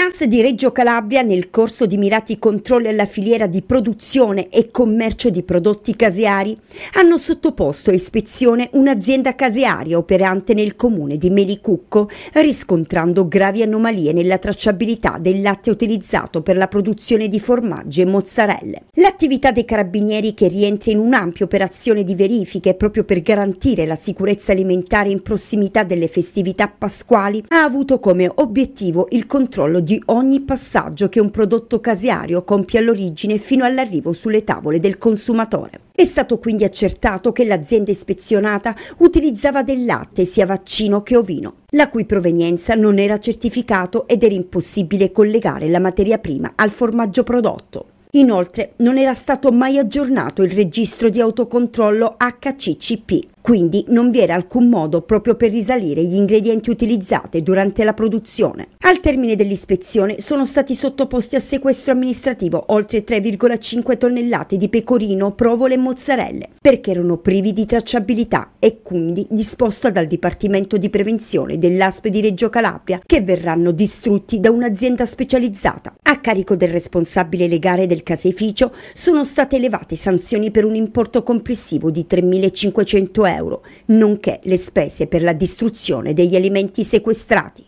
Finas di Reggio Calabria nel corso di mirati controlli alla filiera di produzione e commercio di prodotti caseari hanno sottoposto a ispezione un'azienda casearia operante nel comune di Melicucco riscontrando gravi anomalie nella tracciabilità del latte utilizzato per la produzione di formaggi e mozzarelle. L'attività dei carabinieri che rientra in un'ampia operazione di verifiche proprio per garantire la sicurezza alimentare in prossimità delle festività pasquali ha avuto come obiettivo il controllo di ogni passaggio che un prodotto caseario compie all'origine fino all'arrivo sulle tavole del consumatore. È stato quindi accertato che l'azienda ispezionata utilizzava del latte sia vaccino che ovino, la cui provenienza non era certificato ed era impossibile collegare la materia prima al formaggio prodotto. Inoltre non era stato mai aggiornato il registro di autocontrollo HCCP, quindi non vi era alcun modo proprio per risalire gli ingredienti utilizzati durante la produzione. Al termine dell'ispezione sono stati sottoposti a sequestro amministrativo oltre 3,5 tonnellate di pecorino, provole e mozzarelle, perché erano privi di tracciabilità e quindi disposta dal Dipartimento di Prevenzione dell'ASP di Reggio Calabria, che verranno distrutti da un'azienda specializzata. A carico del responsabile legale del caseificio sono state elevate sanzioni per un importo complessivo di 3.500 euro, nonché le spese per la distruzione degli alimenti sequestrati.